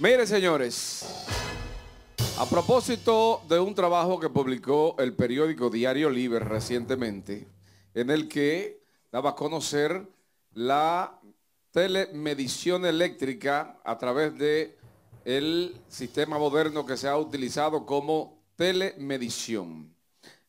Mire, señores, a propósito de un trabajo que publicó el periódico Diario Libre recientemente, en el que daba a conocer la telemedición eléctrica a través de el sistema moderno que se ha utilizado como telemedición.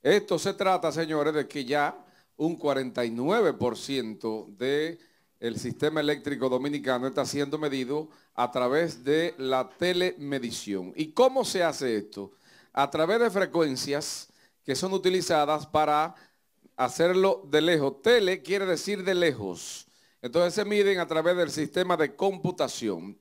Esto se trata, señores, de que ya un 49% de el sistema eléctrico dominicano está siendo medido a través de la telemedición. ¿Y cómo se hace esto? A través de frecuencias que son utilizadas para hacerlo de lejos. Tele quiere decir de lejos. Entonces se miden a través del sistema de computación.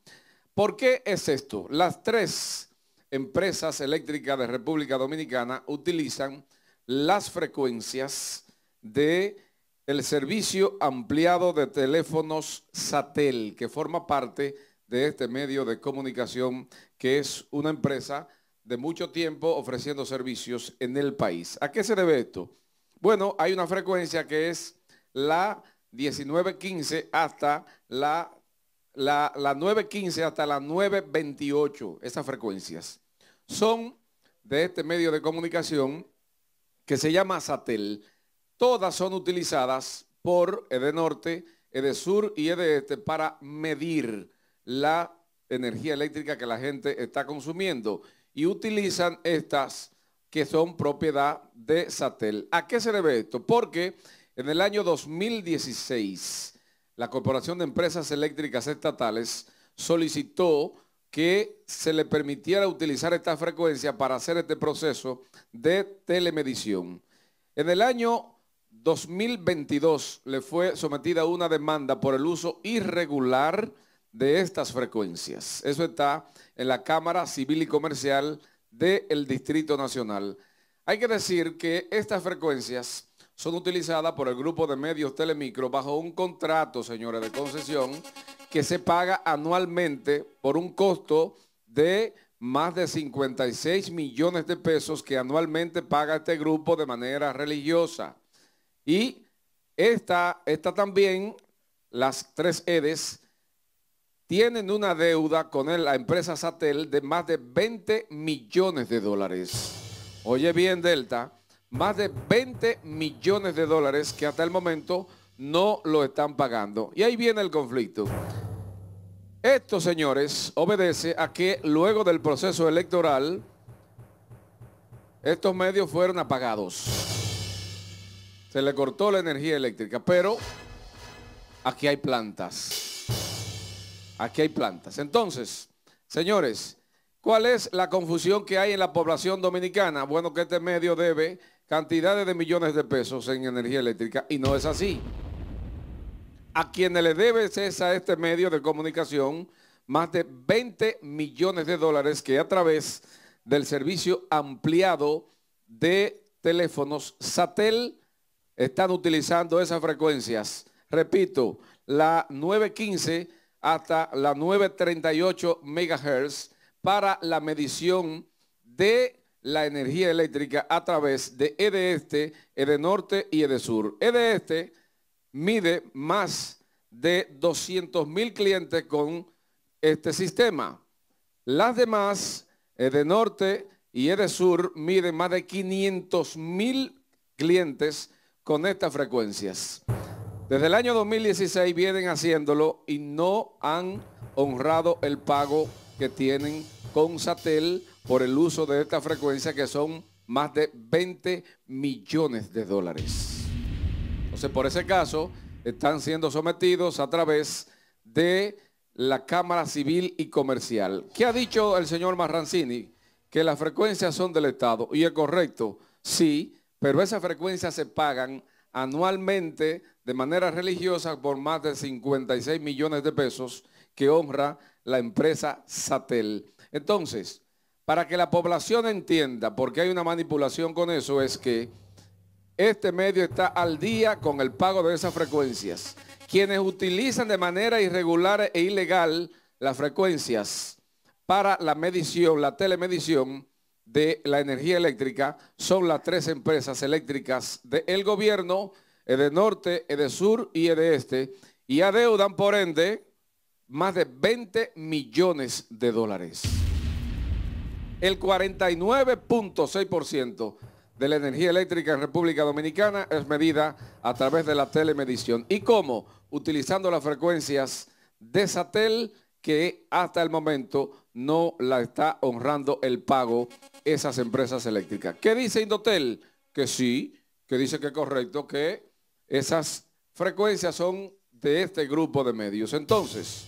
¿Por qué es esto? Las tres empresas eléctricas de República Dominicana utilizan las frecuencias de el servicio ampliado de teléfonos SATEL, que forma parte de este medio de comunicación, que es una empresa de mucho tiempo ofreciendo servicios en el país. ¿A qué se debe esto? Bueno, hay una frecuencia que es la 1915 hasta la, la, 915 hasta la 928. Esas frecuencias son de este medio de comunicación que se llama SATEL Todas son utilizadas por EDENORTE, Sur y Este para medir la energía eléctrica que la gente está consumiendo y utilizan estas que son propiedad de Satel. ¿A qué se debe esto? Porque en el año 2016 la Corporación de Empresas Eléctricas Estatales solicitó que se le permitiera utilizar esta frecuencia para hacer este proceso de telemedición. En el año 2022 le fue sometida una demanda por el uso irregular de estas frecuencias. Eso está en la Cámara Civil y Comercial del Distrito Nacional. Hay que decir que estas frecuencias son utilizadas por el grupo de medios Telemicro bajo un contrato, señores, de concesión que se paga anualmente por un costo de más de 56 millones de pesos que anualmente paga este grupo de manera religiosa. Y esta, también, las tres EDES, tienen una deuda con la empresa Satel de más de 20 millones de dólares. Oye bien, Delta, más de 20 millones de dólares que hasta el momento no lo están pagando. Y ahí viene el conflicto. Esto, señores, obedece a que luego del proceso electoral, estos medios fueron apagados. Se le cortó la energía eléctrica, pero aquí hay plantas. Aquí hay plantas. Entonces, señores, ¿cuál es la confusión que hay en la población dominicana? Bueno, que este medio debe cantidades de millones de pesos en energía eléctrica y no es así. A quienes le debe es a este medio de comunicación más de 20 millones de dólares que a través del servicio ampliado de teléfonos Satel están utilizando esas frecuencias. Repito, la 915 hasta la 938 MHz para la medición de la energía eléctrica a través de EDE Este, Norte y EDE Sur. Este mide más de 200.000 clientes con este sistema. Las demás, EDE Norte y EDE Sur, miden más de 500.000 clientes con estas frecuencias. Desde el año 2016 vienen haciéndolo y no han honrado el pago que tienen con Satel por el uso de esta frecuencia que son más de 20 millones de dólares. Entonces, por ese caso, están siendo sometidos a través de la Cámara Civil y Comercial. ¿Qué ha dicho el señor Marrancini? Que las frecuencias son del Estado. Y es correcto, sí, pero esas frecuencias se pagan anualmente de manera religiosa por más de 56 millones de pesos que honra la empresa Satel. Entonces, para que la población entienda por qué hay una manipulación con eso, es que este medio está al día con el pago de esas frecuencias. Quienes utilizan de manera irregular e ilegal las frecuencias para la medición, la telemedición, de la energía eléctrica son las tres empresas eléctricas del gobierno, de norte, de sur y de este, y adeudan por ende más de 20 millones de dólares. El 49.6% de la energía eléctrica en República Dominicana es medida a través de la telemedición. ¿Y cómo? Utilizando las frecuencias de Satel que hasta el momento no la está honrando el pago esas empresas eléctricas. ¿Qué dice Indotel? Que sí, que dice que es correcto, que esas frecuencias son de este grupo de medios. Entonces,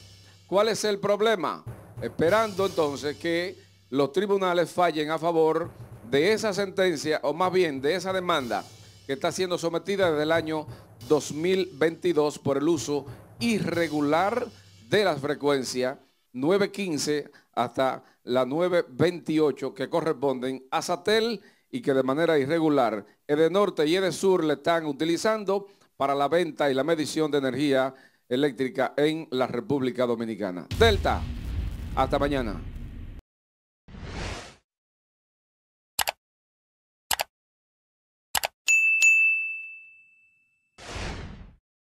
¿cuál es el problema? Esperando entonces que los tribunales fallen a favor de esa sentencia, o más bien de esa demanda que está siendo sometida desde el año 2022 por el uso irregular de las frecuencias 9.15 hasta la 9.28 que corresponden a Satel y que de manera irregular norte y sur le están utilizando para la venta y la medición de energía eléctrica en la República Dominicana. Delta, hasta mañana.